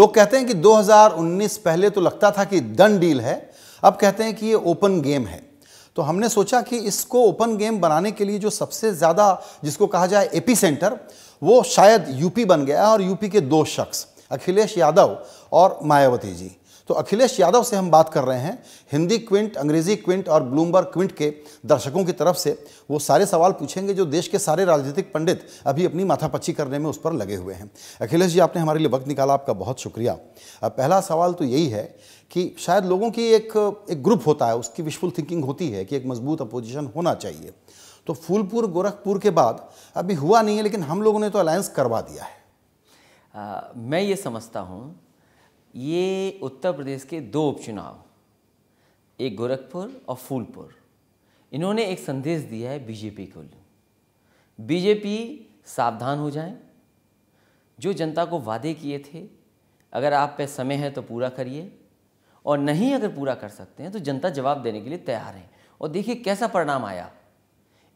लोग कहते हैं कि 2019 पहले तो लगता था कि डन डील है अब कहते हैं कि ये ओपन गेम है तो हमने सोचा कि इसको ओपन गेम बनाने के लिए जो सबसे ज़्यादा जिसको कहा जाए एपी सेंटर वो शायद यूपी बन गया और यूपी के दो शख्स अखिलेश यादव और मायावती जी तो अखिलेश यादव से हम बात कर रहे हैं हिंदी क्विंट अंग्रेजी क्विंट और ब्लूमबर्ग क्विंट के दर्शकों की तरफ से वो सारे सवाल पूछेंगे जो देश के सारे राजनीतिक पंडित अभी अपनी माथापच्ची करने में उस पर लगे हुए हैं अखिलेश जी आपने हमारे लिए वक्त निकाला आपका बहुत शुक्रिया अब पहला सवाल तो यही है कि शायद लोगों की एक एक ग्रुप होता है उसकी विशफुल थिंकिंग होती है कि एक मजबूत अपोजिशन होना चाहिए तो फूलपुर गोरखपुर के बाद अभी हुआ नहीं है लेकिन हम लोगों ने तो अलायंस करवा दिया है आ, मैं ये समझता हूँ ये उत्तर प्रदेश के दो उपचुनाव एक गोरखपुर और फूलपुर इन्होंने एक संदेश दिया है बीजेपी को बीजेपी सावधान हो जाए जो जनता को वादे किए थे अगर आप पे समय है तो पूरा करिए और नहीं अगर पूरा कर सकते हैं तो जनता जवाब देने के लिए तैयार है और देखिए कैसा परिणाम आया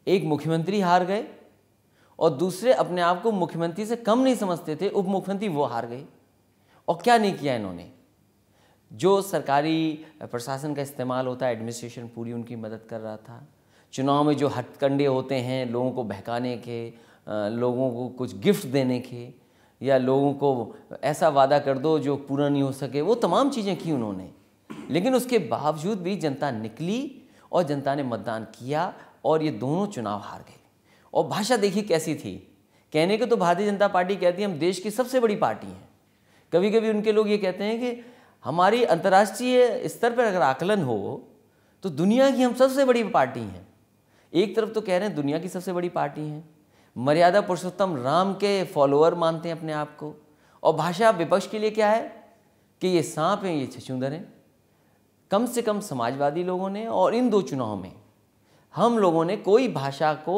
एक मुख्यमंत्री हार गए और दूसरे अपने आप को मुख्यमंत्री से कम नहीं समझते थे उप मुख्यमंत्री वो हार गए और क्या नहीं किया इन्होंने जो सरकारी प्रशासन का इस्तेमाल होता है एडमिनिस्ट्रेशन पूरी उनकी मदद कर रहा था चुनाव में जो हथकंडे होते हैं लोगों को बहकाने के लोगों को कुछ गिफ्ट देने के या लोगों को ऐसा वादा कर दो जो पूरा नहीं हो सके वो तमाम चीज़ें की उन्होंने लेकिन उसके बावजूद भी जनता निकली और जनता ने मतदान किया और ये दोनों चुनाव हार गए और भाषा देखिए कैसी थी कहने को तो भारतीय जनता पार्टी कहती है हम देश की सबसे बड़ी पार्टी हैं कभी कभी उनके लोग ये कहते हैं कि हमारी अंतर्राष्ट्रीय स्तर पर अगर आकलन हो तो दुनिया की हम सबसे बड़ी पार्टी हैं एक तरफ तो कह रहे हैं दुनिया की सबसे बड़ी पार्टी हैं मर्यादा पुरुषोत्तम राम के फॉलोअर मानते हैं अपने आप को और भाषा विपक्ष के लिए क्या है कि ये सांप हैं ये छछूंदर हैं कम से कम समाजवादी लोगों ने और इन दो चुनाव में हम लोगों ने कोई भाषा को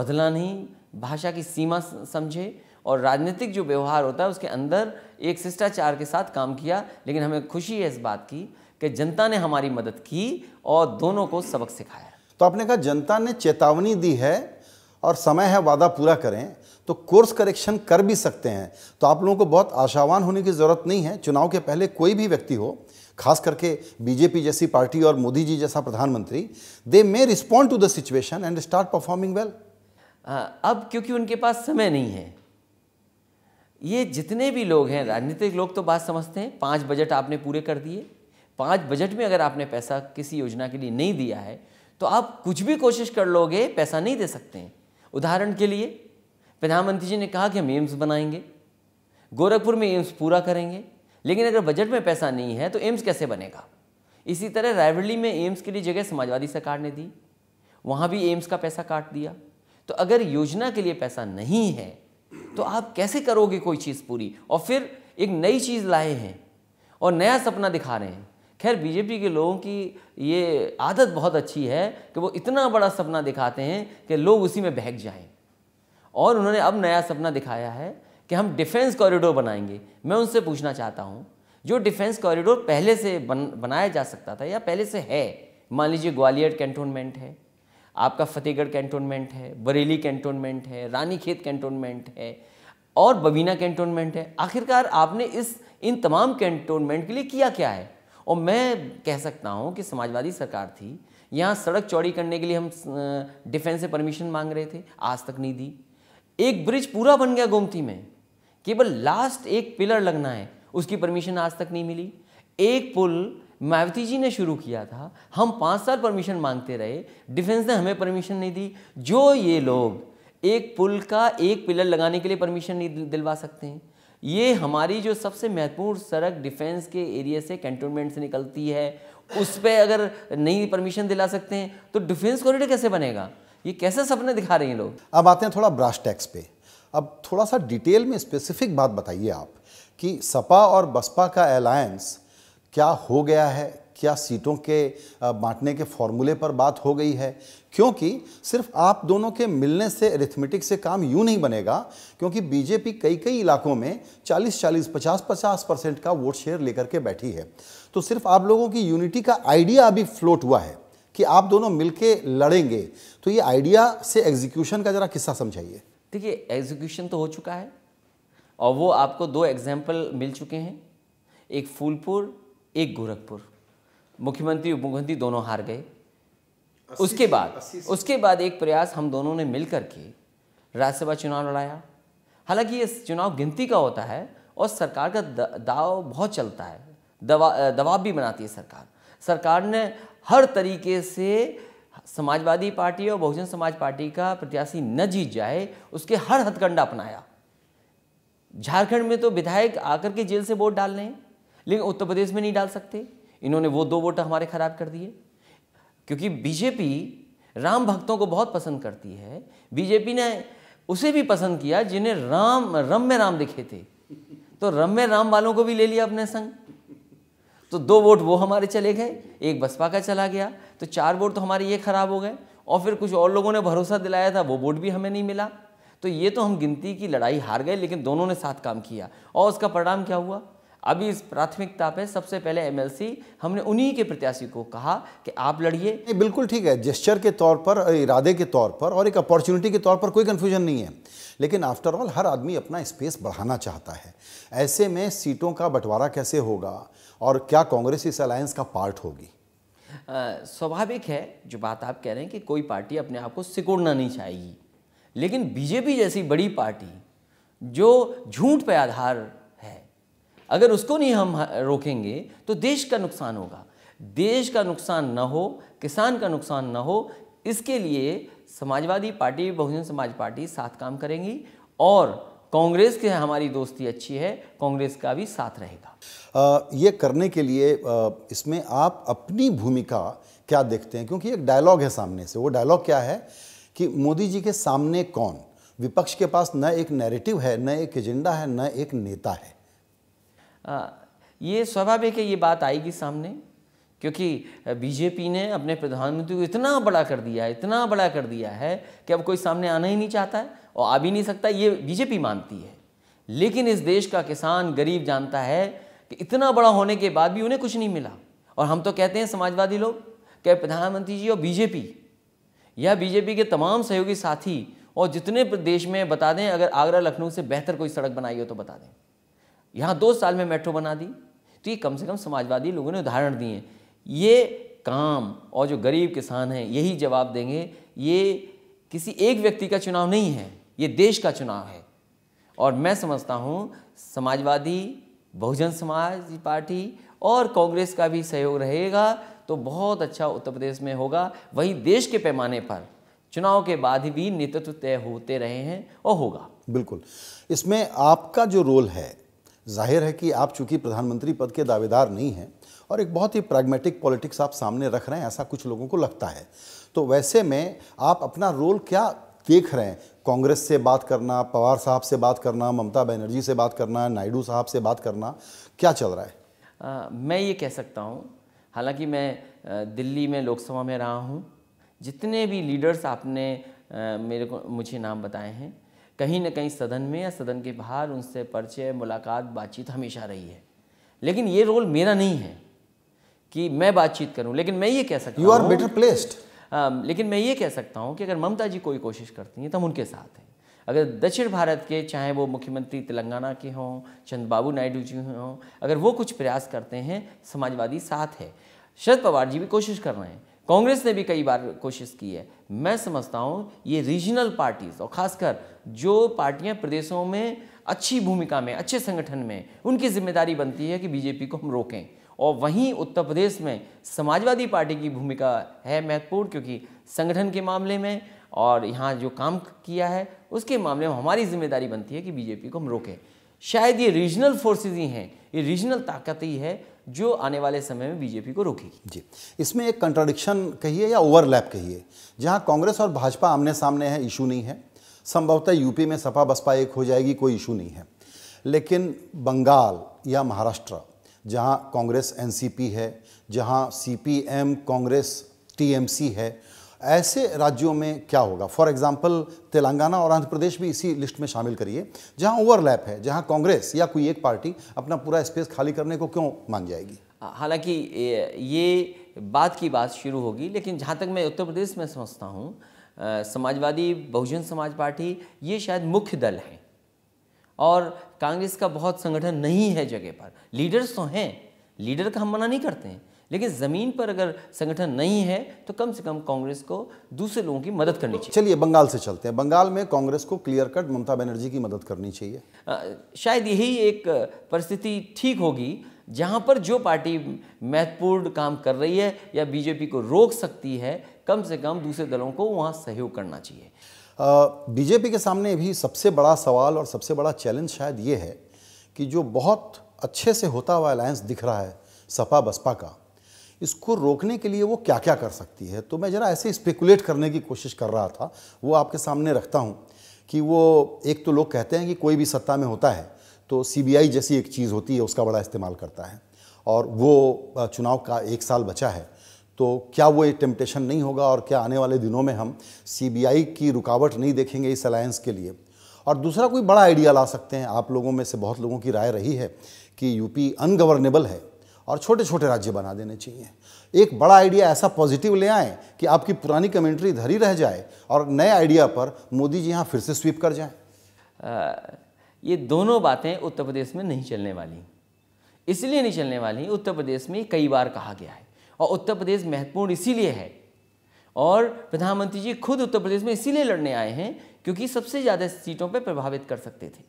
बदला नहीं भाषा की सीमा समझे और राजनीतिक जो व्यवहार होता है उसके अंदर एक शिष्टाचार के साथ काम किया लेकिन हमें खुशी है इस बात की कि जनता ने हमारी मदद की और दोनों को सबक सिखाया तो आपने कहा जनता ने चेतावनी दी है और समय है वादा पूरा करें तो कोर्स करेक्शन कर भी सकते हैं तो आप लोगों को बहुत आशावान होने की ज़रूरत नहीं है चुनाव के पहले कोई भी व्यक्ति हो खास करके बीजेपी जैसी पार्टी और मोदी जी जैसा प्रधानमंत्री they may respond to the situation and start performing well अब क्योंकि उनके पास समय नहीं है ये जितने भी लोग हैं राजनीतिक लोग तो बात समझते हैं पाँच बजट आपने पूरे कर दिए पाँच बजट में अगर आपने पैसा किसी योजना के लिए नहीं दिया है तो आप कुछ भी कोशिश कर लोगे पैसा नहीं दे सकते हैं उदाहरण के लिए प्रधानमंत्री जी ने कहा कि हम एम्स बनाएंगे गोरखपुर में एम्स पूरा करेंगे लेकिन अगर बजट में पैसा नहीं है तो एम्स कैसे बनेगा इसी तरह रायबरेली में एम्स के लिए जगह समाजवादी सरकार ने दी वहाँ भी एम्स का पैसा काट दिया तो अगर योजना के लिए पैसा नहीं है तो आप कैसे करोगे कोई चीज़ पूरी और फिर एक नई चीज़ लाए हैं और नया सपना दिखा रहे हैं खैर बीजेपी के लोगों की ये आदत बहुत अच्छी है कि वो इतना बड़ा सपना दिखाते हैं कि लोग उसी में बहक जाएं और उन्होंने अब नया सपना दिखाया है कि हम डिफेंस कॉरिडोर बनाएंगे मैं उनसे पूछना चाहता हूँ जो डिफेंस कॉरिडोर पहले से बन बनाया जा सकता था या पहले से है मान लीजिए ग्वालियर कैंटोनमेंट है आपका फतेहगढ़ कैंटोनमेंट है बरेली कैंटोनमेंट है रानीखेत कैंटोनमेंट है और बबीना कैंटोनमेंट है आखिरकार आपने इस इन तमाम कैंटोनमेंट के लिए किया क्या है और मैं कह सकता हूँ कि समाजवादी सरकार थी यहाँ सड़क चौड़ी करने के लिए हम डिफेंस से परमिशन मांग रहे थे आज तक नहीं दी एक ब्रिज पूरा बन गया गोमती में केवल लास्ट एक पिलर लगना है उसकी परमिशन आज तक नहीं मिली एक पुल मायावती जी ने शुरू किया था हम पाँच साल परमिशन मांगते रहे डिफेंस ने हमें परमिशन नहीं दी जो ये लोग एक पुल का एक पिलर लगाने के लिए परमिशन नहीं दिलवा सकते हैं ये हमारी जो सबसे महत्वपूर्ण सड़क डिफेंस के एरिया से कैंटोनमेंट से निकलती है उस पर अगर नहीं परमिशन दिला सकते हैं तो डिफेंस कॉरिडोर कैसे बनेगा ये कैसे सपने दिखा रहे हैं लोग अब आते हैं थोड़ा ब्राश टैक्स पे अब थोड़ा सा डिटेल में स्पेसिफिक बात बताइए आप कि सपा और बसपा का अलायंस क्या हो गया है क्या सीटों के बांटने के फॉर्मूले पर बात हो गई है क्योंकि सिर्फ आप दोनों के मिलने से एरिथमेटिक से काम यूं नहीं बनेगा क्योंकि बीजेपी कई कई इलाकों में 40 40 50 50 परसेंट का वोट शेयर लेकर के बैठी है तो सिर्फ आप लोगों की यूनिटी का आइडिया अभी फ्लोट हुआ है कि आप दोनों मिलके लड़ेंगे तो ये आइडिया से एग्जीक्यूशन का जरा किस्सा समझाइए देखिए एग्जीक्यूशन तो हो चुका है और वो आपको दो एग्जाम्पल मिल चुके हैं एक फूलपुर एक गोरखपुर मुख्यमंत्री उपमुख्यमंत्री दोनों हार गए उसके बाद उसके बाद एक प्रयास हम दोनों ने मिल करके राज्यसभा चुनाव लड़ाया हालांकि ये चुनाव गिनती का होता है और सरकार का दाव बहुत चलता है दवा दबाव भी बनाती है सरकार सरकार ने हर तरीके से समाजवादी पार्टी और बहुजन समाज पार्टी का प्रत्याशी न जीत जाए उसके हर हथकंडा अपनाया झारखंड में तो विधायक आकर के जेल से वोट डाल रहे हैं लेकिन उत्तर प्रदेश में नहीं डाल सकते इन्होंने वो दो वोट हमारे खराब कर दिए क्योंकि बीजेपी राम भक्तों को बहुत पसंद करती है बीजेपी ने उसे भी पसंद किया जिन्हें राम रम्य राम दिखे थे तो रम्य राम वालों को भी ले लिया अपने संग तो दो वोट वो हमारे चले गए एक बसपा का चला गया तो चार वोट तो हमारे ये खराब हो गए और फिर कुछ और लोगों ने भरोसा दिलाया था वो वोट भी हमें नहीं मिला तो ये तो हम गिनती की लड़ाई हार गए लेकिन दोनों ने साथ काम किया और उसका परिणाम क्या हुआ अभी इस प्राथमिकता पे सबसे पहले एमएलसी हमने उन्हीं के प्रत्याशी को कहा कि आप लड़िए बिल्कुल ठीक है जेस्चर के तौर पर इरादे के तौर पर और एक अपॉर्चुनिटी के तौर पर कोई कन्फ्यूजन नहीं है लेकिन आफ्टरऑल हर आदमी अपना स्पेस बढ़ाना चाहता है ऐसे में सीटों का बंटवारा कैसे होगा और क्या कांग्रेस इस अलायंस का पार्ट होगी स्वाभाविक है जो बात आप कह रहे हैं कि कोई पार्टी अपने आप को सिकोड़ना नहीं चाहेगी लेकिन बीजेपी जैसी बड़ी पार्टी जो झूठ पर आधार अगर उसको नहीं हम रोकेंगे तो देश का नुकसान होगा देश का नुकसान न हो किसान का नुकसान न हो इसके लिए समाजवादी पार्टी बहुजन समाज पार्टी साथ काम करेंगी और कांग्रेस के हमारी दोस्ती अच्छी है कांग्रेस का भी साथ रहेगा ये करने के लिए इसमें आप अपनी भूमिका क्या देखते हैं क्योंकि एक डायलॉग है सामने से वो डायलॉग क्या है कि मोदी जी के सामने कौन विपक्ष के पास न एक नैरेटिव है न एक एजेंडा है न एक नेता है ये स्वाभाविक है ये बात आएगी सामने क्योंकि बीजेपी ने अपने प्रधानमंत्री को इतना बड़ा कर दिया है इतना बड़ा कर दिया है कि अब कोई सामने आना ही नहीं चाहता है और आ भी नहीं सकता ये बीजेपी मानती है लेकिन इस देश का किसान गरीब जानता है कि इतना बड़ा होने के बाद भी उन्हें कुछ नहीं मिला और हम तो कहते हैं समाजवादी लोग कि प्रधानमंत्री जी और बीजेपी या बीजेपी के तमाम सहयोगी साथी और जितने देश में बता दें अगर आगरा लखनऊ से बेहतर कोई सड़क बनाई हो तो बता दें यहाँ दो साल में मेट्रो बना दी तो ये कम से कम समाजवादी लोगों ने उदाहरण दिए ये काम और जो गरीब किसान हैं यही जवाब देंगे ये किसी एक व्यक्ति का चुनाव नहीं है ये देश का चुनाव है और मैं समझता हूँ समाजवादी बहुजन समाज पार्टी और कांग्रेस का भी सहयोग रहेगा तो बहुत अच्छा उत्तर प्रदेश में होगा वही देश के पैमाने पर चुनाव के बाद भी नेतृत्व तय होते रहे हैं और होगा बिल्कुल इसमें आपका जो रोल है जाहिर है कि आप चूंकि प्रधानमंत्री पद के दावेदार नहीं हैं और एक बहुत ही प्रैग्मेटिक पॉलिटिक्स आप सामने रख रहे हैं ऐसा कुछ लोगों को लगता है तो वैसे में आप अपना रोल क्या देख रहे हैं कांग्रेस से बात करना पवार साहब से बात करना ममता बनर्जी से बात करना नायडू साहब से बात करना क्या चल रहा है आ, मैं ये कह सकता हूँ हालांकि मैं दिल्ली में लोकसभा में रहा हूँ जितने भी लीडर्स आपने मेरे को मुझे नाम बताए हैं कहीं ना कहीं सदन में या सदन के बाहर उनसे परिचय मुलाकात बातचीत हमेशा रही है लेकिन ये रोल मेरा नहीं है कि मैं बातचीत करूं लेकिन मैं ये कह सकता यू आर बेटर प्लेस्ड लेकिन मैं ये कह सकता हूं कि अगर ममता जी कोई कोशिश करती हैं तो हम उनके साथ हैं अगर दक्षिण भारत के चाहे वो मुख्यमंत्री तेलंगाना के हों चंद्रबाबू नायडू जी हों अगर वो कुछ प्रयास करते हैं समाजवादी साथ है शरद पवार जी भी कोशिश कर रहे हैं कांग्रेस ने भी कई बार कोशिश की है मैं समझता हूँ ये रीजनल पार्टीज़ और ख़ासकर जो पार्टियाँ प्रदेशों में अच्छी भूमिका में अच्छे संगठन में उनकी जिम्मेदारी बनती है कि बीजेपी को हम रोकें और वहीं उत्तर प्रदेश में समाजवादी पार्टी की भूमिका है महत्वपूर्ण क्योंकि संगठन के मामले में और यहाँ जो काम किया है उसके मामले में हमारी जिम्मेदारी बनती है कि बीजेपी को हम रोकें शायद ये रीजनल फोर्सेज ही हैं ये रीजनल ताकत ही है जो आने वाले समय में बीजेपी को रोकेगी जी इसमें एक कंट्राडिक्शन कहिए या ओवरलैप कहिए जहां कांग्रेस और भाजपा आमने सामने है इशू नहीं है संभवतः यूपी में सपा बसपा एक हो जाएगी कोई इशू नहीं है लेकिन बंगाल या महाराष्ट्र जहां कांग्रेस एनसीपी है जहां सीपीएम कांग्रेस टीएमसी है ऐसे राज्यों में क्या होगा फॉर एग्जाम्पल तेलंगाना और आंध्र प्रदेश भी इसी लिस्ट में शामिल करिए जहाँ ओवरलैप है जहाँ कांग्रेस या कोई एक पार्टी अपना पूरा स्पेस खाली करने को क्यों मान जाएगी हाँ, हालांकि ये बात की बात शुरू होगी लेकिन जहाँ तक मैं उत्तर प्रदेश में समझता हूँ समाजवादी बहुजन समाज पार्टी ये शायद मुख्य दल हैं और कांग्रेस का बहुत संगठन नहीं है जगह पर लीडर्स तो हैं लीडर का हम मना नहीं करते हैं लेकिन ज़मीन पर अगर संगठन नहीं है तो कम से कम कांग्रेस को दूसरे लोगों की मदद करनी चाहिए चलिए बंगाल से चलते हैं बंगाल में कांग्रेस को क्लियर कट ममता बनर्जी की मदद करनी चाहिए आ, शायद यही एक परिस्थिति ठीक होगी जहाँ पर जो पार्टी महत्वपूर्ण काम कर रही है या बीजेपी को रोक सकती है कम से कम दूसरे दलों को वहाँ सहयोग करना चाहिए बीजेपी के सामने भी सबसे बड़ा सवाल और सबसे बड़ा चैलेंज शायद ये है कि जो बहुत अच्छे से होता हुआ अलायंस दिख रहा है सपा बसपा का इसको रोकने के लिए वो क्या क्या कर सकती है तो मैं ज़रा ऐसे स्पेकुलेट करने की कोशिश कर रहा था वो आपके सामने रखता हूँ कि वो एक तो लोग कहते हैं कि कोई भी सत्ता में होता है तो सीबीआई जैसी एक चीज़ होती है उसका बड़ा इस्तेमाल करता है और वो चुनाव का एक साल बचा है तो क्या वो ये टेम्पटेशन नहीं होगा और क्या आने वाले दिनों में हम सीबीआई की रुकावट नहीं देखेंगे इस अलायंस के लिए और दूसरा कोई बड़ा आइडिया ला सकते हैं आप लोगों में से बहुत लोगों की राय रही है कि यूपी अनगवर्नेबल है और छोटे छोटे राज्य बना देने चाहिए एक बड़ा आइडिया ऐसा पॉजिटिव ले आए कि आपकी पुरानी कमेंट्री धरी रह जाए और नए आइडिया पर मोदी जी यहाँ फिर से स्वीप कर जाए ये दोनों बातें उत्तर प्रदेश में नहीं चलने वाली इसलिए नहीं चलने वाली उत्तर प्रदेश में कई बार कहा गया है और उत्तर प्रदेश महत्वपूर्ण इसीलिए है और प्रधानमंत्री जी खुद उत्तर प्रदेश में इसीलिए लड़ने आए हैं क्योंकि सबसे ज़्यादा सीटों पर प्रभावित कर सकते थे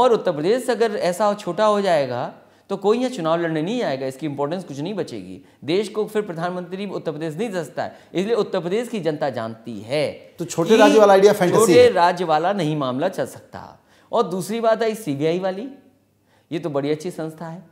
और उत्तर प्रदेश अगर ऐसा छोटा हो जाएगा तो कोई यहाँ चुनाव लड़ने नहीं आएगा इसकी इंपॉर्टेंस कुछ नहीं बचेगी देश को फिर प्रधानमंत्री उत्तर प्रदेश नहीं दसता है इसलिए उत्तर प्रदेश की जनता जानती है तो छोटे राज्य वाला आइडिया छोटे राज्य वाला नहीं मामला चल सकता और दूसरी बात आई सीबीआई वाली ये तो बड़ी अच्छी संस्था है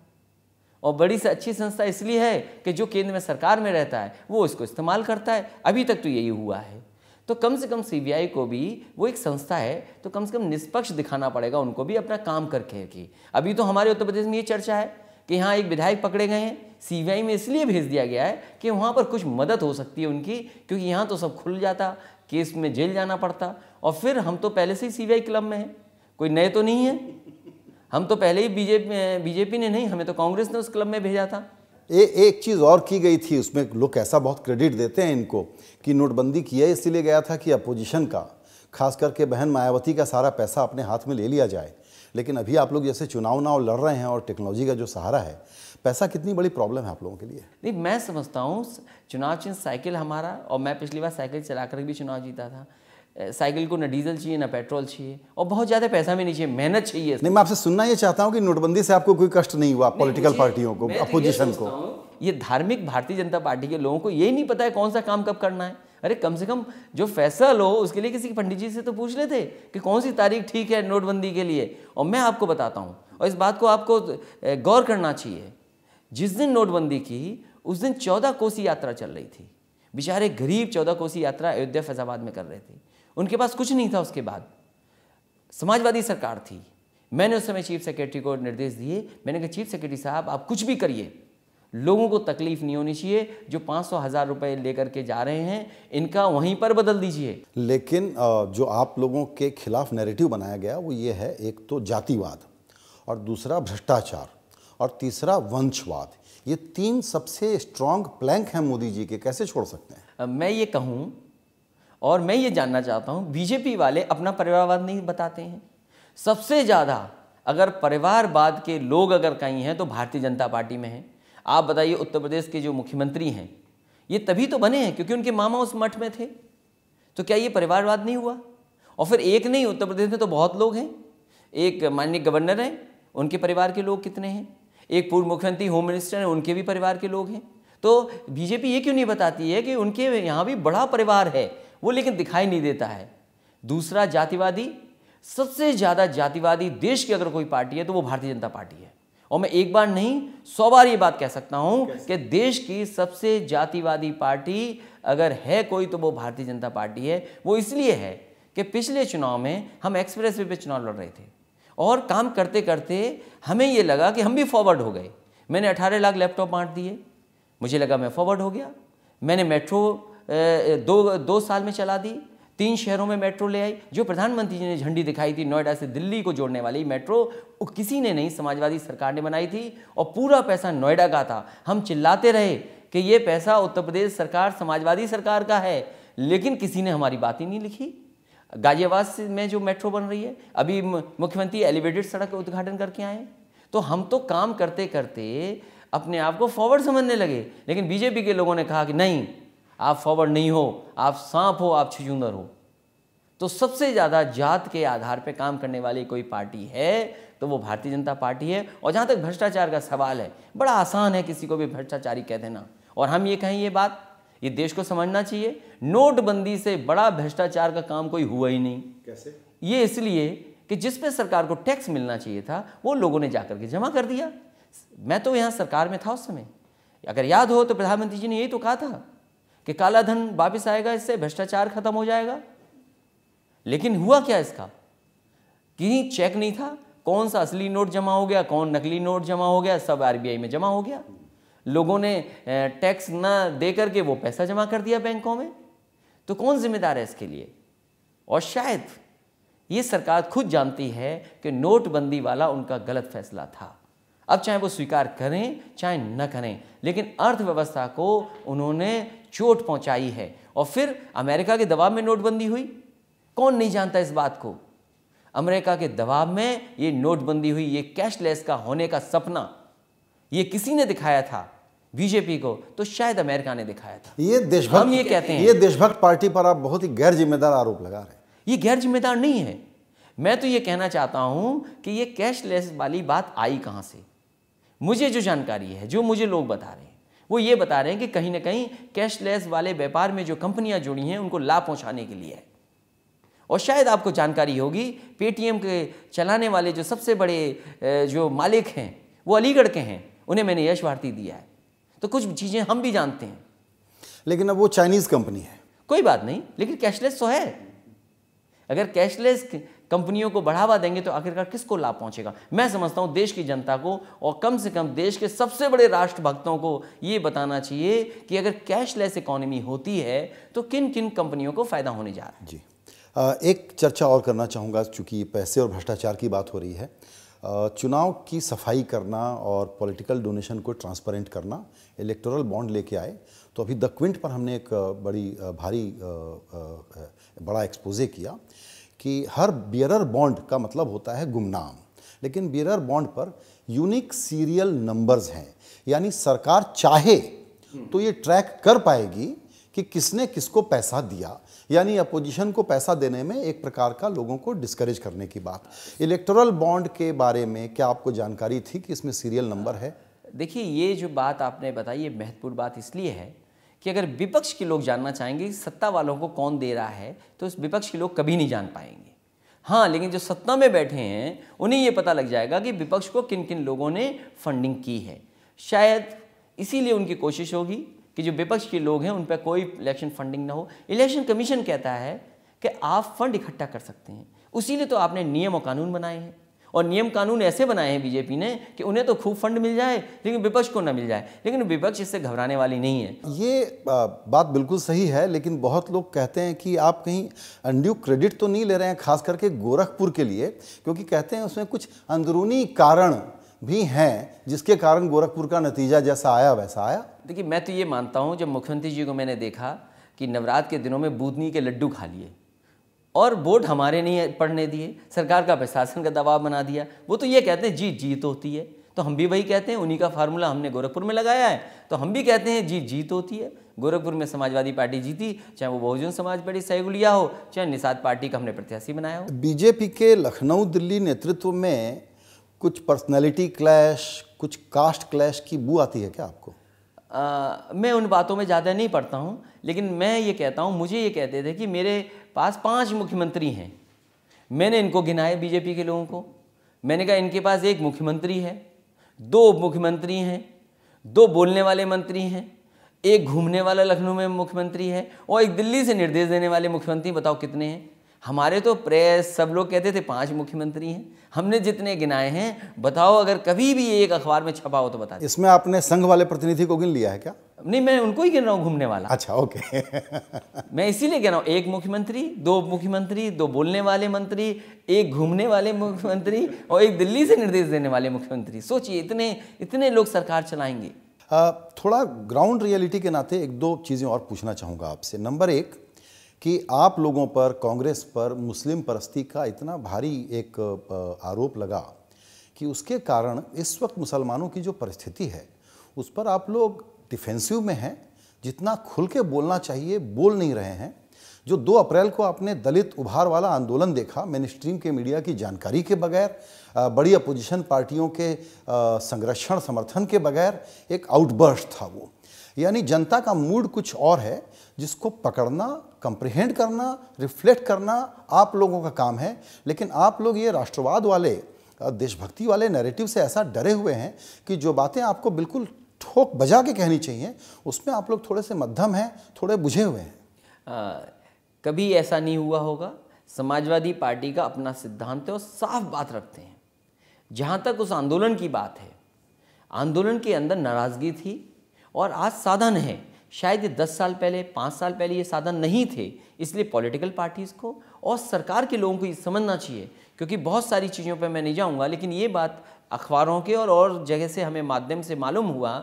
और बड़ी से अच्छी संस्था इसलिए है कि जो केंद्र में सरकार में रहता है वो इसको इस्तेमाल करता है अभी तक तो यही हुआ है तो कम से कम सीबीआई को भी वो एक संस्था है तो कम से कम निष्पक्ष दिखाना पड़ेगा उनको भी अपना काम करके कि अभी तो हमारे उत्तर प्रदेश में ये चर्चा है कि यहाँ एक विधायक पकड़े गए हैं सीबीआई में इसलिए भेज दिया गया है कि वहाँ पर कुछ मदद हो सकती है उनकी क्योंकि यहाँ तो सब खुल जाता केस में जेल जाना पड़ता और फिर हम तो पहले से ही सीबीआई क्लब में हैं कोई नए तो नहीं है हम तो पहले ही बीजेपी बीजेपी ने नहीं हमें तो कांग्रेस ने उस क्लब में भेजा था ए, एक चीज़ और की गई थी उसमें लोग ऐसा बहुत क्रेडिट देते हैं इनको कि नोटबंदी किया इसलिए गया था कि अपोजिशन का खास करके बहन मायावती का सारा पैसा अपने हाथ में ले लिया जाए लेकिन अभी आप लोग जैसे चुनाव नाव लड़ रहे हैं और टेक्नोलॉजी का जो सहारा है पैसा कितनी बड़ी प्रॉब्लम है आप लोगों के लिए नहीं मैं समझता हूँ चुनाव चिन्ह साइकिल हमारा और मैं पिछली बार साइकिल चला कर भी चुनाव जीता था साइकिल को ना डीजल चाहिए ना पेट्रोल चाहिए और बहुत ज़्यादा पैसा भी नहीं चाहिए मेहनत चाहिए नहीं मैं आपसे सुनना ये चाहता हूँ कि नोटबंदी से आपको कोई कष्ट नहीं हुआ पॉलिटिकल पार्टियों को अपोजिशन तो को ये धार्मिक भारतीय जनता पार्टी के लोगों को यही नहीं पता है कौन सा काम कब करना है अरे कम से कम जो फैसला लो उसके लिए किसी पंडित जी से तो पूछ लेते कि कौन सी तारीख ठीक है नोटबंदी के लिए और मैं आपको बताता हूँ और इस बात को आपको गौर करना चाहिए जिस दिन नोटबंदी की उस दिन चौदह कोसी यात्रा चल रही थी बेचारे गरीब चौदह कोसी यात्रा अयोध्या फैजाबाद में कर रहे थे उनके पास कुछ नहीं था उसके बाद समाजवादी सरकार थी मैंने उस समय चीफ सेक्रेटरी को निर्देश दिए मैंने कहा चीफ सेक्रेटरी साहब आप कुछ भी करिए लोगों को तकलीफ नहीं होनी चाहिए जो पाँच सौ हज़ार रुपये लेकर के जा रहे हैं इनका वहीं पर बदल दीजिए लेकिन जो आप लोगों के खिलाफ नैरेटिव बनाया गया वो ये है एक तो जातिवाद और दूसरा भ्रष्टाचार और तीसरा वंशवाद ये तीन सबसे स्ट्रांग प्लैंक हैं मोदी जी के कैसे छोड़ सकते हैं मैं ये कहूँ और मैं ये जानना चाहता हूँ बीजेपी वाले अपना परिवारवाद नहीं बताते हैं सबसे ज़्यादा अगर परिवारवाद के लोग अगर कहीं हैं तो भारतीय जनता पार्टी में हैं आप बताइए उत्तर प्रदेश के जो मुख्यमंत्री हैं ये तभी तो बने हैं क्योंकि उनके मामा उस मठ में थे तो क्या ये परिवारवाद नहीं हुआ और फिर एक नहीं उत्तर प्रदेश में तो बहुत लोग हैं एक माननीय गवर्नर हैं उनके परिवार के लोग कितने हैं एक पूर्व मुख्यमंत्री होम मिनिस्टर हैं उनके भी परिवार के लोग हैं तो बीजेपी ये क्यों नहीं बताती है कि उनके यहाँ भी बड़ा परिवार है वो लेकिन दिखाई नहीं देता है दूसरा जातिवादी सबसे ज़्यादा जातिवादी देश की अगर कोई पार्टी है तो वो भारतीय जनता पार्टी है और मैं एक बार नहीं सौ बार ये बात कह सकता हूँ कि देश की सबसे जातिवादी पार्टी अगर है कोई तो वो भारतीय जनता पार्टी है वो इसलिए है कि पिछले चुनाव में हम एक्सप्रेस वे पर चुनाव लड़ रहे थे और काम करते करते हमें ये लगा कि हम भी फॉरवर्ड हो गए मैंने अठारह लाख लैपटॉप बांट दिए मुझे लगा मैं फॉरवर्ड हो गया मैंने मेट्रो दो दो साल में चला दी तीन शहरों में मेट्रो ले आई जो प्रधानमंत्री जी ने झंडी दिखाई थी नोएडा से दिल्ली को जोड़ने वाली मेट्रो वो किसी ने नहीं समाजवादी सरकार ने बनाई थी और पूरा पैसा नोएडा का था हम चिल्लाते रहे कि ये पैसा उत्तर प्रदेश सरकार समाजवादी सरकार का है लेकिन किसी ने हमारी बात ही नहीं लिखी गाजियाबाद में जो मेट्रो बन रही है अभी मुख्यमंत्री एलिवेटेड सड़क का उद्घाटन करके आए तो हम तो काम करते करते अपने आप को फॉरवर्ड समझने लगे लेकिन बीजेपी के लोगों ने कहा कि नहीं आप फॉरवर्ड नहीं हो आप सांप हो आप छिजुंदर हो तो सबसे ज़्यादा जात के आधार पर काम करने वाली कोई पार्टी है तो वो भारतीय जनता पार्टी है और जहाँ तक भ्रष्टाचार का सवाल है बड़ा आसान है किसी को भी भ्रष्टाचारी कह देना और हम ये कहें ये बात ये देश को समझना चाहिए नोटबंदी से बड़ा भ्रष्टाचार का काम कोई हुआ ही नहीं कैसे ये इसलिए कि जिस पे सरकार को टैक्स मिलना चाहिए था वो लोगों ने जाकर के जमा कर दिया मैं तो यहाँ सरकार में था उस समय अगर याद हो तो प्रधानमंत्री जी ने यही तो कहा था कि काला धन वापिस आएगा इससे भ्रष्टाचार खत्म हो जाएगा लेकिन हुआ क्या इसका कहीं चेक नहीं था कौन सा असली नोट जमा हो गया कौन नकली नोट जमा हो गया सब आरबीआई में जमा हो गया लोगों ने टैक्स ना दे करके वो पैसा जमा कर दिया बैंकों में तो कौन जिम्मेदार है इसके लिए और शायद ये सरकार खुद जानती है कि नोटबंदी वाला उनका गलत फैसला था अब चाहे वो स्वीकार करें चाहे न करें लेकिन अर्थव्यवस्था को उन्होंने चोट पहुंचाई है और फिर अमेरिका के दबाव में नोटबंदी हुई कौन नहीं जानता इस बात को अमेरिका के दबाव में ये नोटबंदी हुई ये कैशलेस का होने का सपना ये किसी ने दिखाया था बीजेपी को तो शायद अमेरिका ने दिखाया था ये देशभक्त हम ये कहते हैं ये देशभक्त पार्टी पर आप बहुत ही गैर जिम्मेदार आरोप लगा रहे हैं ये गैर जिम्मेदार नहीं है मैं तो ये कहना चाहता हूं कि ये कैशलेस वाली बात आई कहां से मुझे जो जानकारी है जो मुझे लोग बता रहे हैं वो ये बता रहे हैं कि कहीं ना कहीं कैशलेस वाले व्यापार में जो कंपनियां जुड़ी हैं उनको लाभ पहुंचाने के लिए और शायद आपको जानकारी होगी पेटीएम के चलाने वाले जो सबसे बड़े जो मालिक हैं वो अलीगढ़ के हैं उन्हें मैंने यश भारती दिया है तो कुछ चीज़ें हम भी जानते हैं लेकिन अब वो चाइनीज़ कंपनी है कोई बात नहीं लेकिन कैशलेस तो है अगर कैशलेस कंपनियों को बढ़ावा देंगे तो आखिरकार किसको लाभ पहुंचेगा मैं समझता हूं देश की जनता को और कम से कम देश के सबसे बड़े राष्ट्र भक्तों को ये बताना चाहिए कि अगर कैशलेस इकोनॉमी होती है तो किन किन कंपनियों को फ़ायदा होने जा रहा है जी एक चर्चा और करना चाहूँगा चूँकि पैसे और भ्रष्टाचार की बात हो रही है चुनाव की सफाई करना और पॉलिटिकल डोनेशन को ट्रांसपेरेंट करना इलेक्टोरल बॉन्ड लेके आए तो अभी द क्विंट पर हमने एक बड़ी भारी बड़ा एक्सपोजे किया कि हर बियरर बॉन्ड का मतलब होता है गुमनाम लेकिन बियरर बॉन्ड पर यूनिक सीरियल नंबर्स हैं यानी सरकार चाहे तो ये ट्रैक कर पाएगी कि किसने किसको पैसा दिया यानी अपोजिशन को पैसा देने में एक प्रकार का लोगों को डिस्करेज करने की बात इलेक्टोरल बॉन्ड के बारे में क्या आपको जानकारी थी कि इसमें सीरियल नंबर है देखिए ये जो बात आपने बताई ये महत्वपूर्ण बात इसलिए है कि अगर विपक्ष के लोग जानना चाहेंगे कि सत्ता वालों को कौन दे रहा है तो उस विपक्ष के लोग कभी नहीं जान पाएंगे हाँ लेकिन जो सत्ता में बैठे हैं उन्हें ये पता लग जाएगा कि विपक्ष को किन किन लोगों ने फंडिंग की है शायद इसीलिए उनकी कोशिश होगी कि जो विपक्ष के लोग हैं उन पर कोई इलेक्शन फंडिंग ना हो इलेक्शन कमीशन कहता है कि आप फंड इकट्ठा कर सकते हैं उसीलिए तो आपने नियम और कानून बनाए हैं और नियम कानून ऐसे बनाए हैं बीजेपी ने कि उन्हें तो खूब फंड मिल जाए लेकिन विपक्ष को ना मिल जाए लेकिन विपक्ष इससे घबराने वाली नहीं है ये बात बिल्कुल सही है लेकिन बहुत लोग कहते हैं कि आप कहीं अनड्यू क्रेडिट तो नहीं ले रहे हैं खास करके गोरखपुर के लिए क्योंकि कहते हैं उसमें कुछ अंदरूनी कारण भी हैं जिसके कारण गोरखपुर का नतीजा जैसा आया वैसा आया देखिए मैं तो ये मानता हूँ जब मुख्यमंत्री जी को मैंने देखा कि नवरात्र के दिनों में बूदनी के लड्डू खा लिए और वोट हमारे नहीं पढ़ने दिए सरकार का प्रशासन का दबाव बना दिया वो तो ये कहते हैं जीत जीत होती है तो हम भी वही कहते हैं उन्हीं का फार्मूला हमने गोरखपुर में लगाया है तो हम भी कहते हैं जीत जीत होती है गोरखपुर में समाजवादी पार्टी जीती चाहे वो बहुजन समाज पार्टी सहगुलिया हो चाहे निषाद पार्टी का हमने प्रत्याशी बनाया हो तो बीजेपी के लखनऊ दिल्ली नेतृत्व में कुछ पर्सनैलिटी क्लैश कुछ कास्ट क्लैश की बू आती है क्या आपको आ, मैं उन बातों में ज़्यादा नहीं पढ़ता हूँ लेकिन मैं ये कहता हूँ मुझे ये कहते थे कि मेरे पास पांच मुख्यमंत्री हैं मैंने इनको गिनाए बीजेपी के लोगों को मैंने कहा इनके पास एक मुख्यमंत्री है दो उप मुख्यमंत्री हैं दो बोलने वाले मंत्री हैं एक घूमने वाला लखनऊ में मुख्यमंत्री है और एक दिल्ली से निर्देश देने वाले मुख्यमंत्री बताओ कितने हैं हमारे तो प्रेस सब लोग कहते थे पांच मुख्यमंत्री हैं हमने जितने गिनाए हैं बताओ अगर कभी भी एक अखबार में छपा हो तो बता इसमें आपने संघ वाले प्रतिनिधि को गिन लिया है क्या नहीं मैं उनको ही गिन रहा हूँ घूमने वाला अच्छा ओके मैं इसीलिए कह रहा हूँ एक मुख्यमंत्री दो उप मुख्यमंत्री दो बोलने वाले मंत्री एक घूमने वाले मुख्यमंत्री और एक दिल्ली से निर्देश देने वाले मुख्यमंत्री सोचिए इतने इतने लोग सरकार चलाएंगे थोड़ा ग्राउंड रियलिटी के नाते एक दो चीज़ें और पूछना चाहूँगा आपसे नंबर एक कि आप लोगों पर कांग्रेस पर मुस्लिम परस्ती का इतना भारी एक आरोप लगा कि उसके कारण इस वक्त मुसलमानों की जो परिस्थिति है उस पर आप लोग डिफेंसिव में हैं जितना खुल के बोलना चाहिए बोल नहीं रहे हैं जो 2 अप्रैल को आपने दलित उभार वाला आंदोलन देखा मेन स्ट्रीम के मीडिया की जानकारी के बगैर बड़ी अपोजिशन पार्टियों के संरक्षण समर्थन के बगैर एक आउटबर्स्ट था वो यानी जनता का मूड कुछ और है जिसको पकड़ना कंप्रिहेंड करना रिफ्लेक्ट करना आप लोगों का काम है लेकिन आप लोग ये राष्ट्रवाद वाले देशभक्ति वाले नैरेटिव से ऐसा डरे हुए हैं कि जो बातें आपको बिल्कुल ठोक बजा के कहनी चाहिए उसमें आप लोग थोड़े से मध्यम हैं थोड़े बुझे हुए हैं कभी ऐसा नहीं हुआ होगा समाजवादी पार्टी का अपना सिद्धांत है और साफ बात रखते हैं जहाँ तक उस आंदोलन की बात है आंदोलन के अंदर नाराज़गी थी और आज साधन है शायद ये दस साल पहले पाँच साल पहले ये साधन नहीं थे इसलिए पॉलिटिकल पार्टीज़ को और सरकार के लोगों को ये समझना चाहिए क्योंकि बहुत सारी चीज़ों पर मैं नहीं जाऊँगा लेकिन ये बात अखबारों के और और जगह से हमें माध्यम से मालूम हुआ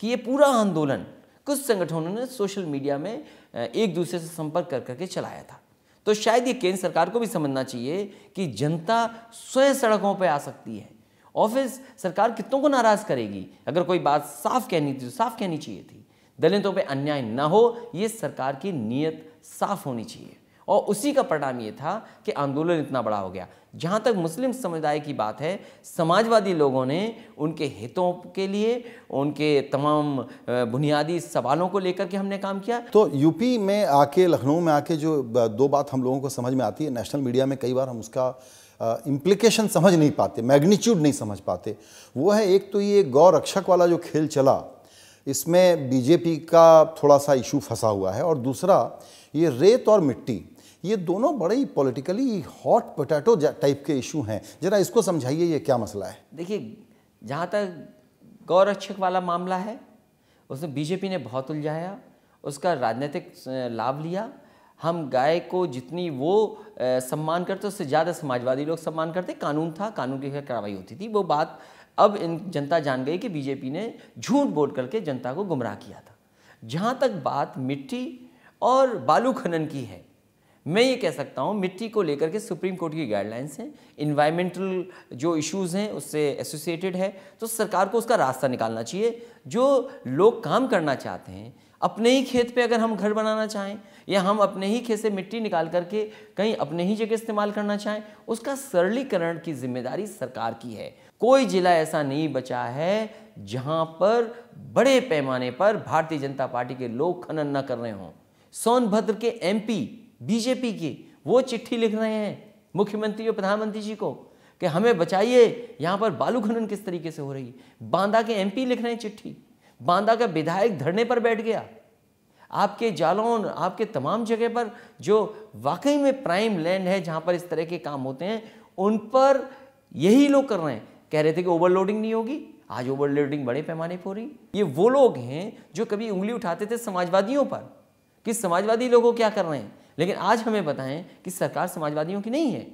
कि ये पूरा आंदोलन कुछ संगठनों ने सोशल मीडिया में एक दूसरे से संपर्क कर करके चलाया था तो शायद ये केंद्र सरकार को भी समझना चाहिए कि जनता स्वयं सड़कों पर आ सकती है ऑफिस सरकार कितनों को नाराज़ करेगी अगर कोई बात साफ कहनी थी तो साफ कहनी चाहिए थी दलितों पर अन्याय न हो ये सरकार की नीयत साफ होनी चाहिए और उसी का परिणाम ये था कि आंदोलन इतना बड़ा हो गया जहाँ तक मुस्लिम समुदाय की बात है समाजवादी लोगों ने उनके हितों के लिए उनके तमाम बुनियादी सवालों को लेकर के हमने काम किया तो यूपी में आके लखनऊ में आके जो दो बात हम लोगों को समझ में आती है नेशनल मीडिया में कई बार हम उसका इम्प्लिकेशन समझ नहीं पाते मैग्नीट्यूड नहीं समझ पाते वो है एक तो ये गौ रक्षक वाला जो खेल चला इसमें बीजेपी का थोड़ा सा इशू फंसा हुआ है और दूसरा ये रेत और मिट्टी ये दोनों बड़े ही पॉलिटिकली हॉट पोटैटो टाइप के इशू हैं जरा इसको समझाइए ये क्या मसला है देखिए जहाँ तक गौरक्षक वाला मामला है उसमें बीजेपी ने बहुत उलझाया उसका राजनीतिक लाभ लिया हम गाय को जितनी वो सम्मान करते उससे ज़्यादा समाजवादी लोग सम्मान करते कानून था कानून की कार्रवाई होती थी वो बात अब इन जनता जान गई कि बीजेपी ने झूठ बोल करके जनता को गुमराह किया था जहाँ तक बात मिट्टी और बालू खनन की है मैं ये कह सकता हूँ मिट्टी को लेकर के सुप्रीम कोर्ट की गाइडलाइंस हैं इन्वायरमेंटल जो इश्यूज़ हैं उससे एसोसिएटेड है तो सरकार को उसका रास्ता निकालना चाहिए जो लोग काम करना चाहते हैं अपने ही खेत पे अगर हम घर बनाना चाहें या हम अपने ही खेत से मिट्टी निकाल करके कहीं अपने ही जगह इस्तेमाल करना चाहें उसका सरलीकरण की जिम्मेदारी सरकार की है कोई जिला ऐसा नहीं बचा है जहां पर बड़े पैमाने पर भारतीय जनता पार्टी के लोग खनन न कर रहे हों सोनभद्र के एमपी बीजेपी के वो चिट्ठी लिख रहे हैं मुख्यमंत्री और प्रधानमंत्री जी को कि हमें बचाइए यहाँ पर बालू खनन किस तरीके से हो रही है बांदा के एमपी लिख रहे हैं चिट्ठी बांदा का विधायक धरने पर बैठ गया आपके जालौन आपके तमाम जगह पर जो वाकई में प्राइम लैंड है जहाँ पर इस तरह के काम होते हैं उन पर यही लोग कर रहे हैं कह रहे थे कि ओवरलोडिंग नहीं होगी आज ओवरलोडिंग बड़े पैमाने पर हो रही ये वो लोग हैं जो कभी उंगली उठाते थे समाजवादियों पर कि समाजवादी लोगों क्या कर रहे हैं लेकिन आज हमें बताएं कि सरकार समाजवादियों की नहीं है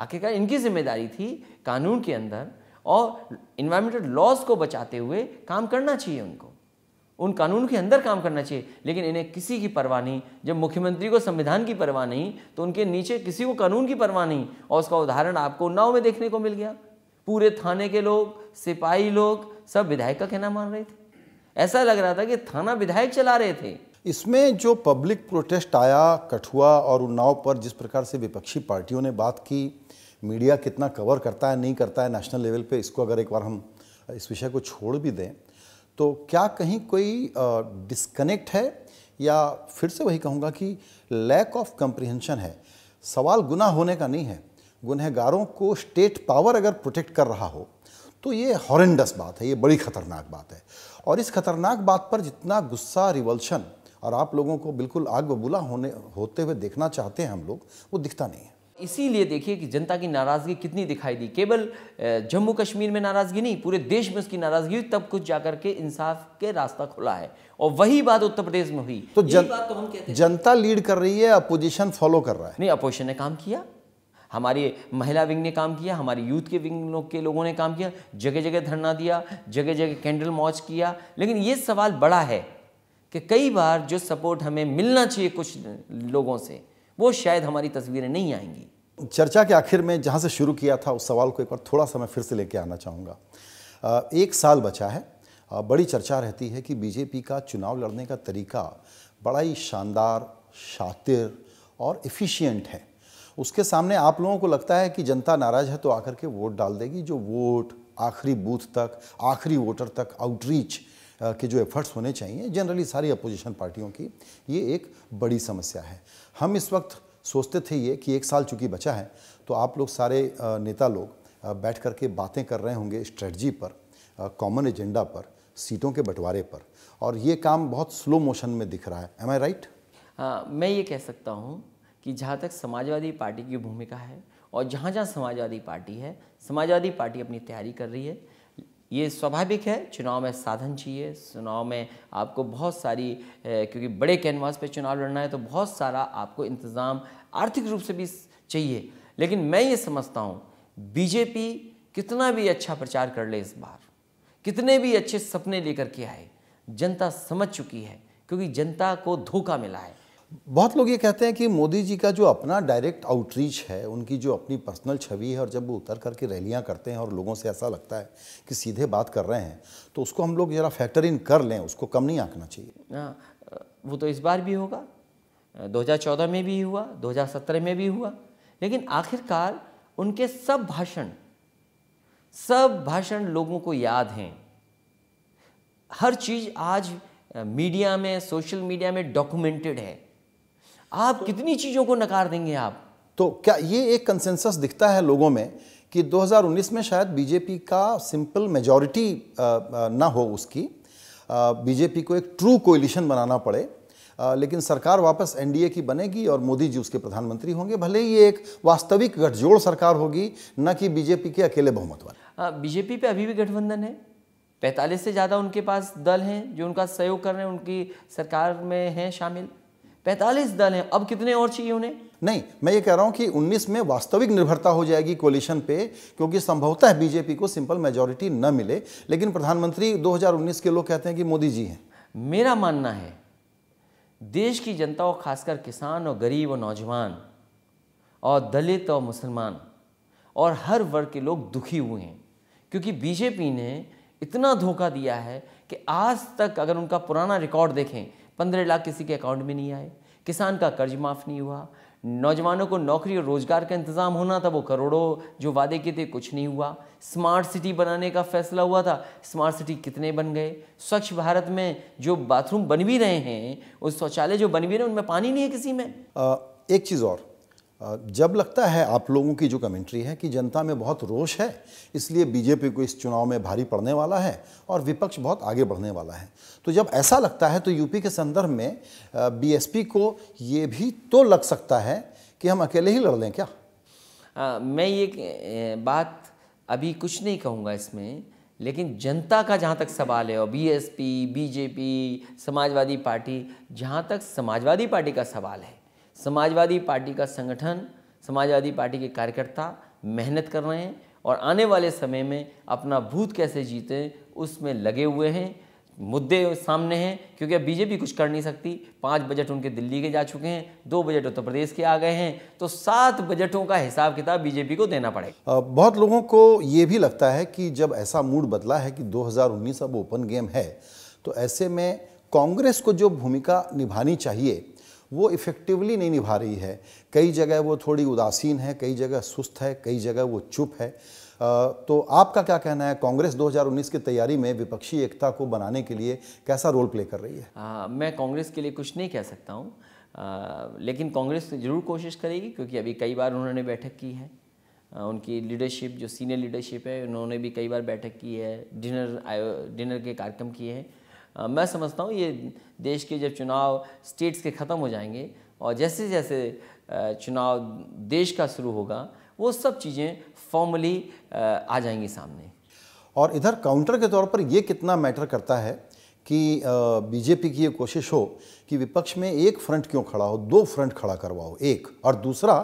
आखिरकार इनकी जिम्मेदारी थी कानून के अंदर और इन्वायरमेंटल लॉज को बचाते हुए काम करना चाहिए उनको उन कानून के अंदर काम करना चाहिए लेकिन इन्हें किसी की परवाह नहीं जब मुख्यमंत्री को संविधान की परवाह नहीं तो उनके नीचे किसी को कानून की परवाह नहीं और उसका उदाहरण आपको उन्नाव में देखने को मिल गया पूरे थाने के लोग सिपाही लोग सब विधायक का कहना मान रहे थे ऐसा लग रहा था कि थाना विधायक चला रहे थे इसमें जो पब्लिक प्रोटेस्ट आया कठुआ और उन्नाव पर जिस प्रकार से विपक्षी पार्टियों ने बात की मीडिया कितना कवर करता है नहीं करता है नेशनल लेवल पे इसको अगर एक बार हम इस विषय को छोड़ भी दें तो क्या कहीं कोई डिस्कनेक्ट है या फिर से वही कहूँगा कि लैक ऑफ कंप्रिहेंशन है सवाल गुना होने का नहीं है गुनहगारों को स्टेट पावर अगर प्रोटेक्ट कर रहा हो तो ये हॉरेंडस बात है ये बड़ी खतरनाक बात है और इस खतरनाक बात पर जितना गुस्सा रिवल्शन और आप लोगों को बिल्कुल आग बबूला होने होते हुए देखना चाहते हैं हम लोग वो दिखता नहीं है इसीलिए देखिए कि जनता की नाराज़गी कितनी दिखाई दी केवल जम्मू कश्मीर में नाराज़गी नहीं पूरे देश में उसकी नाराज़गी हुई तब कुछ जाकर के इंसाफ के रास्ता खुला है और वही बात उत्तर प्रदेश में हुई तो जन, बात तो हम कहते जनता लीड कर रही है अपोजिशन फॉलो कर रहा है नहीं अपोजिशन ने काम किया हमारी महिला विंग ने काम किया हमारे यूथ के विंग के लोगों ने काम किया जगह जगह धरना दिया जगह जगह कैंडल मॉच किया लेकिन ये सवाल बड़ा है कि कई बार जो सपोर्ट हमें मिलना चाहिए कुछ लोगों से वो शायद हमारी तस्वीरें नहीं आएंगी चर्चा के आखिर में जहाँ से शुरू किया था उस सवाल को एक बार थोड़ा सा मैं फिर से लेके आना चाहूँगा एक साल बचा है बड़ी चर्चा रहती है कि बीजेपी का चुनाव लड़ने का तरीका बड़ा ही शानदार शातिर और एफिशिएंट है उसके सामने आप लोगों को लगता है कि जनता नाराज है तो आकर के वोट डाल देगी जो वोट आखिरी बूथ तक आखिरी वोटर तक आउटरीच के जो एफर्ट्स होने चाहिए जनरली सारी अपोजिशन पार्टियों की ये एक बड़ी समस्या है हम इस वक्त सोचते थे ये कि एक साल चूँकि बचा है तो आप लोग सारे नेता लोग बैठ कर के बातें कर रहे होंगे स्ट्रेटजी पर कॉमन एजेंडा पर सीटों के बंटवारे पर और ये काम बहुत स्लो मोशन में दिख रहा है एम आई राइट मैं ये कह सकता हूँ कि जहाँ तक समाजवादी पार्टी की भूमिका है और जहाँ जहाँ समाजवादी पार्टी है समाजवादी पार्टी अपनी तैयारी कर रही है ये स्वाभाविक है चुनाव में साधन चाहिए चुनाव में आपको बहुत सारी क्योंकि बड़े कैनवास पे चुनाव लड़ना है तो बहुत सारा आपको इंतज़ाम आर्थिक रूप से भी चाहिए लेकिन मैं ये समझता हूँ बीजेपी कितना भी अच्छा प्रचार कर ले इस बार कितने भी अच्छे सपने लेकर के आए जनता समझ चुकी है क्योंकि जनता को धोखा मिला है बहुत लोग ये कहते हैं कि मोदी जी का जो अपना डायरेक्ट आउटरीच है उनकी जो अपनी पर्सनल छवि है और जब वो उतर करके रैलियाँ करते हैं और लोगों से ऐसा लगता है कि सीधे बात कर रहे हैं तो उसको हम लोग ज़रा फैक्टर इन कर लें उसको कम नहीं आंकना चाहिए वो तो इस बार भी होगा 2014 में भी हुआ 2017 में भी हुआ लेकिन आखिरकार उनके सब भाषण सब भाषण लोगों को याद हैं हर चीज़ आज मीडिया में सोशल मीडिया में डॉक्यूमेंटेड है आप तो, कितनी चीज़ों को नकार देंगे आप तो क्या ये एक कंसेंसस दिखता है लोगों में कि 2019 में शायद बीजेपी का सिंपल मेजॉरिटी ना हो उसकी बीजेपी को एक ट्रू कोलिशन बनाना पड़े आ, लेकिन सरकार वापस एनडीए की बनेगी और मोदी जी उसके प्रधानमंत्री होंगे भले ही एक वास्तविक गठजोड़ सरकार होगी न कि बीजेपी के अकेले बहुमत वाले बीजेपी पे अभी भी गठबंधन है पैंतालीस से ज़्यादा उनके पास दल हैं जो उनका सहयोग कर रहे हैं उनकी सरकार में हैं शामिल पैंतालीस दल हैं अब कितने और चाहिए उन्हें नहीं मैं ये कह रहा हूं कि 19 में वास्तविक निर्भरता हो जाएगी कोलिशन पे क्योंकि संभवतः बीजेपी को सिंपल मेजोरिटी न मिले लेकिन प्रधानमंत्री 2019 के लोग कहते हैं कि मोदी जी हैं मेरा मानना है देश की जनता और खासकर किसान और गरीब और नौजवान और दलित और मुसलमान और हर वर्ग के लोग दुखी हुए हैं क्योंकि बीजेपी ने इतना धोखा दिया है कि आज तक अगर उनका पुराना रिकॉर्ड देखें पंद्रह लाख किसी के अकाउंट में नहीं आए किसान का कर्ज माफ़ नहीं हुआ नौजवानों को नौकरी और रोज़गार का इंतज़ाम होना था वो करोड़ों जो वादे किए थे कुछ नहीं हुआ स्मार्ट सिटी बनाने का फैसला हुआ था स्मार्ट सिटी कितने बन गए स्वच्छ भारत में जो बाथरूम बन भी रहे हैं उस शौचालय जो बन भी रहे हैं उनमें पानी नहीं है किसी में आ, एक चीज़ और जब लगता है आप लोगों की जो कमेंट्री है कि जनता में बहुत रोष है इसलिए बीजेपी को इस चुनाव में भारी पड़ने वाला है और विपक्ष बहुत आगे बढ़ने वाला है तो जब ऐसा लगता है तो यूपी के संदर्भ में बीएसपी को ये भी तो लग सकता है कि हम अकेले ही लड़ लें क्या आ, मैं ये बात अभी कुछ नहीं कहूँगा इसमें लेकिन जनता का जहाँ तक सवाल है और बीएसपी बीजेपी समाजवादी पार्टी जहाँ तक समाजवादी पार्टी का सवाल है समाजवादी पार्टी का संगठन समाजवादी पार्टी के कार्यकर्ता मेहनत कर रहे हैं और आने वाले समय में अपना भूत कैसे जीते उसमें लगे हुए हैं मुद्दे सामने हैं क्योंकि अब बीजेपी कुछ कर नहीं सकती पाँच बजट उनके दिल्ली के जा चुके हैं दो बजट उत्तर प्रदेश के आ गए हैं तो सात बजटों का हिसाब किताब बीजेपी को देना पड़ेगा बहुत लोगों को ये भी लगता है कि जब ऐसा मूड बदला है कि 2019 अब ओपन गेम है तो ऐसे में कांग्रेस को जो भूमिका निभानी चाहिए वो इफ़ेक्टिवली नहीं निभा रही है कई जगह वो थोड़ी उदासीन है कई जगह सुस्त है कई जगह वो चुप है तो आपका क्या कहना है कांग्रेस 2019 की तैयारी में विपक्षी एकता को बनाने के लिए कैसा रोल प्ले कर रही है आ, मैं कांग्रेस के लिए कुछ नहीं कह सकता हूँ लेकिन कांग्रेस जरूर कोशिश करेगी क्योंकि अभी कई बार उन्होंने बैठक की है उनकी लीडरशिप जो सीनियर लीडरशिप है उन्होंने भी कई बार बैठक की है डिनर डिनर के कार्यक्रम किए हैं मैं समझता हूँ ये देश के जब चुनाव स्टेट्स के ख़त्म हो जाएंगे और जैसे जैसे चुनाव देश का शुरू होगा वो सब चीज़ें फॉर्मली आ जाएंगी सामने और इधर काउंटर के तौर पर ये कितना मैटर करता है कि बीजेपी की ये कोशिश हो कि विपक्ष में एक फ्रंट क्यों खड़ा हो दो फ्रंट खड़ा करवाओ एक और दूसरा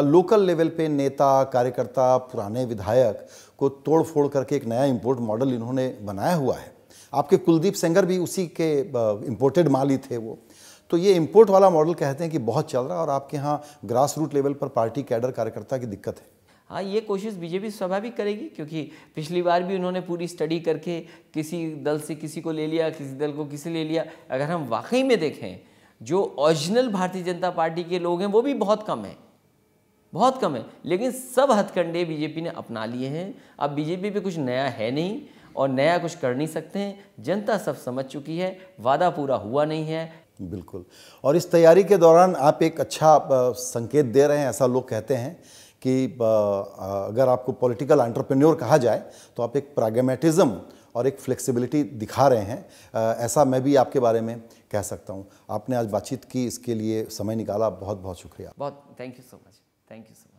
लोकल लेवल पे नेता कार्यकर्ता पुराने विधायक को तोड़ फोड़ करके एक नया इम्पोर्ट मॉडल इन्होंने बनाया हुआ है आपके कुलदीप सेंगर भी उसी के इम्पोर्टेड माल ही थे वो तो ये इम्पोर्ट वाला मॉडल कहते हैं कि बहुत चल रहा है और आपके यहाँ ग्रास रूट लेवल पर पार्टी कैडर कार्यकर्ता की दिक्कत है हाँ ये कोशिश बीजेपी स्वाभाविक करेगी क्योंकि पिछली बार भी उन्होंने पूरी स्टडी करके किसी दल से किसी को ले लिया किसी दल को किसी ले लिया अगर हम वाकई में देखें जो ओरिजिनल भारतीय जनता पार्टी के लोग हैं वो भी बहुत कम हैं बहुत कम है लेकिन सब हथकंडे बीजेपी ने अपना लिए हैं अब बीजेपी पे कुछ नया है नहीं और नया कुछ कर नहीं सकते हैं जनता सब समझ चुकी है वादा पूरा हुआ नहीं है बिल्कुल और इस तैयारी के दौरान आप एक अच्छा संकेत दे रहे हैं ऐसा लोग कहते हैं कि अगर आपको पॉलिटिकल एंटरप्रेन्योर कहा जाए तो आप एक प्रागमेटिज़म और एक फ्लेक्सिबिलिटी दिखा रहे हैं ऐसा मैं भी आपके बारे में कह सकता हूँ आपने आज बातचीत की इसके लिए समय निकाला बहुत बहुत शुक्रिया बहुत thank you so much thank you so much